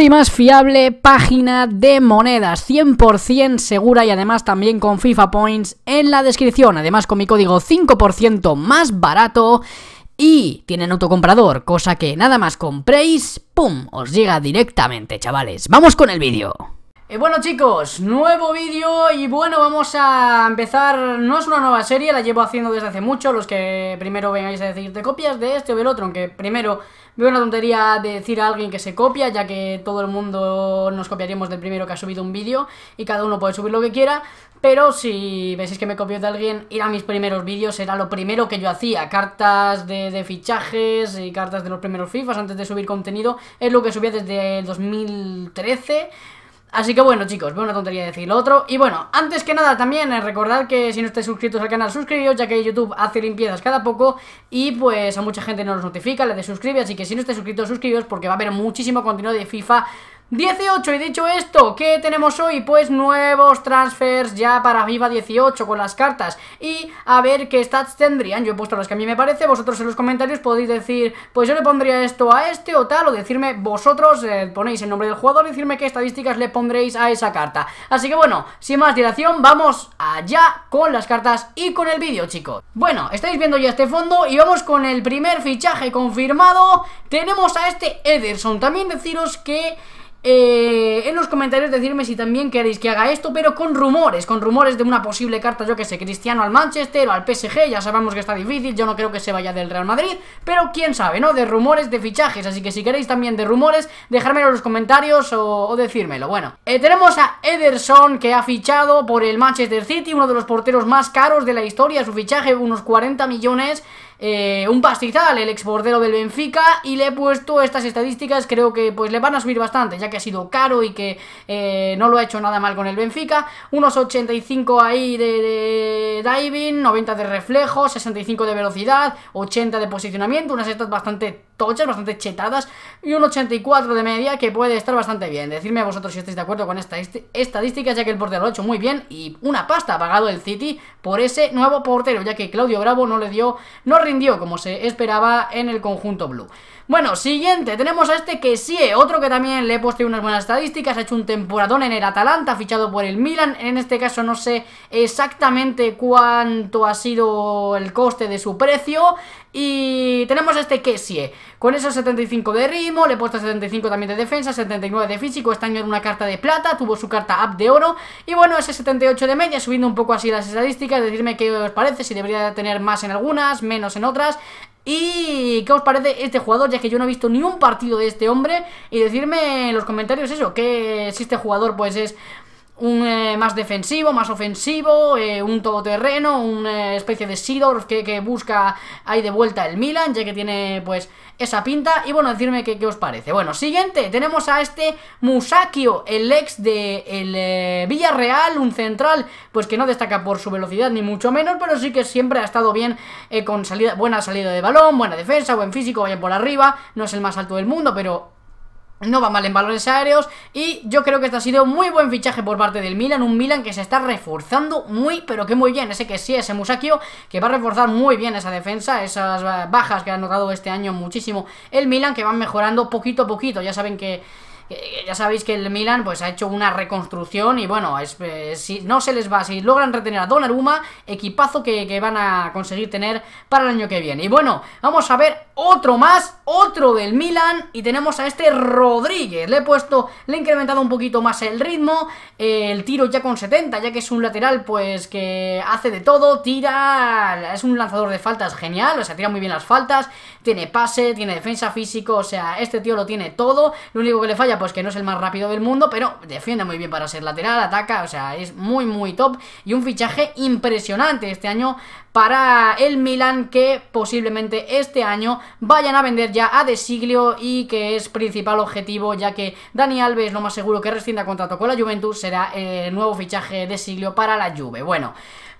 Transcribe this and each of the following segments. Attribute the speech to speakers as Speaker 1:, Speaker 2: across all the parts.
Speaker 1: y más fiable página de monedas, 100% segura y además también con FIFA Points en la descripción, además con mi código 5% más barato y tienen autocomprador, cosa que nada más compréis, ¡pum!, os llega directamente, chavales. Vamos con el vídeo. Eh, bueno chicos, nuevo vídeo y bueno, vamos a empezar, no es una nueva serie, la llevo haciendo desde hace mucho, los que primero vengáis a decir, copias de este o del otro, aunque primero veo una tontería de decir a alguien que se copia, ya que todo el mundo nos copiaríamos del primero que ha subido un vídeo y cada uno puede subir lo que quiera, pero si veis que me copio de alguien, ir a mis primeros vídeos, era lo primero que yo hacía, cartas de, de fichajes y cartas de los primeros FIFAs antes de subir contenido, es lo que subía desde el 2013 Así que bueno chicos, una tontería decir lo otro Y bueno, antes que nada también eh, recordad que si no estáis suscritos al canal, suscribíos Ya que YouTube hace limpiezas cada poco Y pues a mucha gente no los notifica, les desuscribe Así que si no estáis suscritos, suscribíos Porque va a haber muchísimo contenido de FIFA 18 y dicho esto, ¿qué tenemos hoy? Pues nuevos transfers ya para Viva 18 con las cartas y a ver qué stats tendrían, yo he puesto las que a mí me parece, vosotros en los comentarios podéis decir, pues yo le pondría esto a este o tal, o decirme vosotros, eh, ponéis el nombre del jugador y decirme qué estadísticas le pondréis a esa carta. Así que bueno, sin más dilación, vamos allá con las cartas y con el vídeo chicos. Bueno, estáis viendo ya este fondo y vamos con el primer fichaje confirmado, tenemos a este Ederson, también deciros que... Eh, en los comentarios decirme si también queréis que haga esto, pero con rumores, con rumores de una posible carta, yo que sé, Cristiano al Manchester o al PSG, ya sabemos que está difícil, yo no creo que se vaya del Real Madrid, pero quién sabe, ¿no? De rumores, de fichajes, así que si queréis también de rumores, dejármelo en los comentarios o, decírmelo, bueno. Eh, tenemos a Ederson que ha fichado por el Manchester City, uno de los porteros más caros de la historia, su fichaje unos 40 millones... Eh, un pastizal, el ex exbordero del Benfica, y le he puesto estas estadísticas, creo que pues le van a subir bastante, ya que ha sido caro y que eh, no lo ha hecho nada mal con el Benfica, unos 85 ahí de, de, diving, 90 de reflejo, 65 de velocidad, 80 de posicionamiento, unas estas bastante tochas, bastante chetadas y un 84 de media que puede estar bastante bien. Decidme vosotros si estáis de acuerdo con esta estadística, ya que el portero lo ha hecho muy bien y una pasta ha pagado el City por ese nuevo portero, ya que Claudio Bravo no le dio, no rindió como se esperaba en el conjunto blue. Bueno, siguiente, tenemos a este que sí, otro que también le he puesto unas buenas estadísticas, ha hecho un temporadón en el Atalanta, fichado por el Milan, en este caso no sé exactamente cuánto ha sido el coste de su precio, y tenemos a este que sí, con esos 75 de ritmo, le he puesto 75 también de defensa, 79 de físico, está año una carta de plata, tuvo su carta up de oro, y bueno, ese 78 de media, subiendo un poco así las estadísticas, decirme qué os parece, si debería tener más en algunas, menos en otras, ¿Y qué os parece este jugador? Ya que yo no he visto ni un partido de este hombre. Y decirme en los comentarios eso, que si este jugador pues es un eh, más defensivo, más ofensivo, eh, un todoterreno, una especie de Sidorf que, busca ahí de vuelta el Milan, ya que tiene pues esa pinta. Y bueno, decirme qué, os parece. Bueno, siguiente, tenemos a este Musakio, el ex de el eh, Villarreal, un central, pues que no destaca por su velocidad ni mucho menos, pero sí que siempre ha estado bien con salida, buena salida de balón, buena defensa, buen físico, vayan por arriba, no es el más alto del mundo, pero no va mal en valores aéreos y yo creo que este ha sido muy buen fichaje por parte del Milan, un Milan que se está reforzando muy pero que muy bien, ese que sí, ese Musakio que va a reforzar muy bien esa defensa, esas eh, bajas que ha notado este año muchísimo el Milan que van mejorando poquito a poquito, ya saben que ya sabéis que el Milan pues ha hecho una reconstrucción y bueno, eh, si no se les va, si logran retener a Donnarumma, equipazo que, que van a conseguir tener para el año que viene. Y bueno, vamos a ver otro más, otro del Milan y tenemos a este Rodríguez, le he puesto, le he incrementado un poquito más el ritmo, eh, el tiro ya con 70, ya que es un lateral pues que hace de todo, tira, es un lanzador de faltas genial, o sea, tira muy bien las faltas, tiene pase, tiene defensa físico, o sea, este tío lo tiene todo, lo único que le falla pues que no es el más rápido del mundo, pero defiende muy bien para ser lateral, ataca, o sea, es muy muy top y un fichaje impresionante este año para el Milan que posiblemente este año vayan a vender ya a De y que es principal objetivo ya que Dani Alves lo más seguro que rescinda contrato con la Juventus será el nuevo fichaje de Siglio para la Juve. Bueno...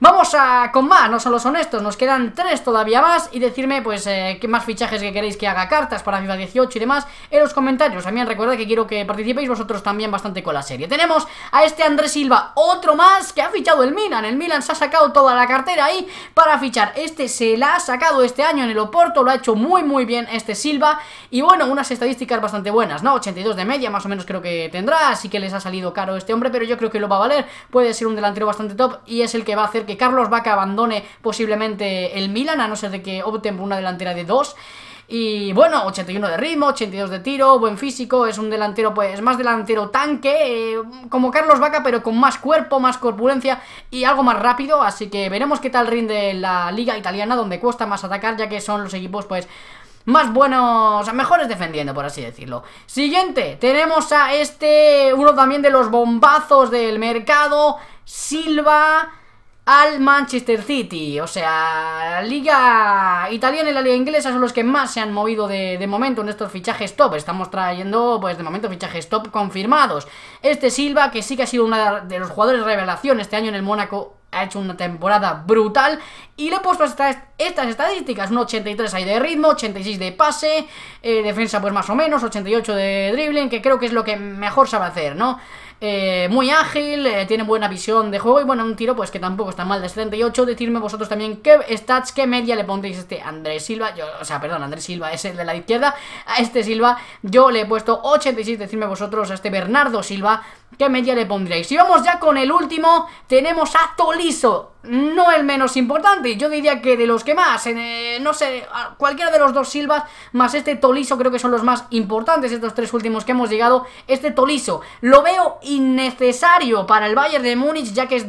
Speaker 1: Vamos a con más, no solo son estos, nos quedan tres todavía más y decirme pues eh, qué más fichajes que queréis que haga cartas para FIFA 18 y demás en los comentarios. También recuerda que quiero que participéis vosotros también bastante con la serie. Tenemos a este Andrés Silva, otro más que ha fichado el Milan. El Milan se ha sacado toda la cartera ahí para fichar. Este se la ha sacado este año en el Oporto, lo ha hecho muy muy bien este Silva y bueno, unas estadísticas bastante buenas, ¿no? 82 de media más o menos creo que tendrá, así que les ha salido caro este hombre, pero yo creo que lo va a valer. Puede ser un delantero bastante top y es el que va a hacer que que Carlos Vaca abandone posiblemente el Milan, a no ser de que opten por una delantera de dos. Y bueno, 81 de ritmo, 82 de tiro, buen físico, es un delantero, pues más delantero tanque, eh, como Carlos Vaca, pero con más cuerpo, más corpulencia y algo más rápido. Así que veremos qué tal rinde la liga italiana, donde cuesta más atacar, ya que son los equipos, pues. Más buenos, o sea, mejores defendiendo, por así decirlo. Siguiente, tenemos a este, uno también de los bombazos del mercado, Silva al Manchester City. O sea, la Liga Italiana y la Liga Inglesa son los que más se han movido de, momento en estos fichajes top. Estamos trayendo, pues de momento, fichajes top confirmados. Este Silva, que sí que ha sido uno de los jugadores revelación este año en el Mónaco, ha hecho una temporada brutal y le he puesto hasta estas estadísticas. Un 83 ahí de ritmo, 86 de pase, eh, defensa pues más o menos, 88 de dribbling, que creo que es lo que mejor sabe hacer, ¿no? Eh, muy ágil, eh, tiene buena visión de juego y bueno, un tiro pues que tampoco está mal de 78. decirme vosotros también qué stats, qué media le pondréis a este Andrés Silva, yo, o sea, perdón, Andrés Silva es el de la izquierda, a este Silva yo le he puesto 86, decirme vosotros a este Bernardo Silva qué media le pondréis. Y vamos ya con el último, tenemos a Toliso, no el menos importante, yo diría que de los que más, eh, no sé, cualquiera de los dos Silvas más este Toliso creo que son los más importantes, estos tres últimos que hemos llegado, este Toliso lo veo innecesario para el Bayern de Múnich ya que es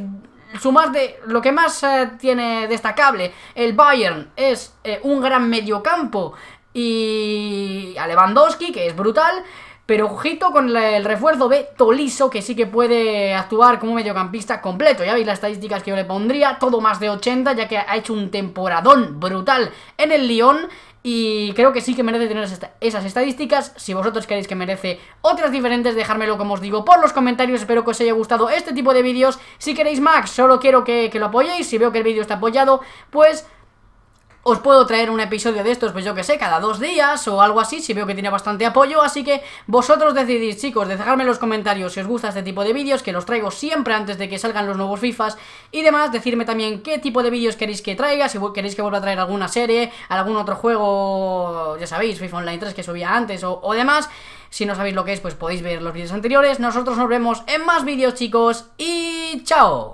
Speaker 1: su más de lo que más eh, tiene destacable el Bayern es eh, un gran mediocampo y a Lewandowski que es brutal pero ojito con el refuerzo de Toliso, que sí que puede actuar como mediocampista completo. Ya veis las estadísticas que yo le pondría, todo más de 80, ya que ha hecho un temporadón brutal en el Lyon. Y creo que sí que merece tener esas estadísticas. Si vosotros queréis que merece otras diferentes, dejármelo, como os digo, por los comentarios. Espero que os haya gustado este tipo de vídeos. Si queréis Max, solo quiero que, que lo apoyéis. Si veo que el vídeo está apoyado, pues os puedo traer un episodio de estos, pues yo que sé, cada dos días o algo así, si veo que tiene bastante apoyo, así que vosotros decidís, chicos, dejarme en los comentarios si os gusta este tipo de vídeos, que los traigo siempre antes de que salgan los nuevos FIFAs y demás, decirme también qué tipo de vídeos queréis que traiga, si queréis que vuelva a traer alguna serie, algún otro juego, ya sabéis, FIFA Online 3 que subía antes o demás, si no sabéis lo que es, pues podéis ver los vídeos anteriores, nosotros nos vemos en más vídeos, chicos, y chao.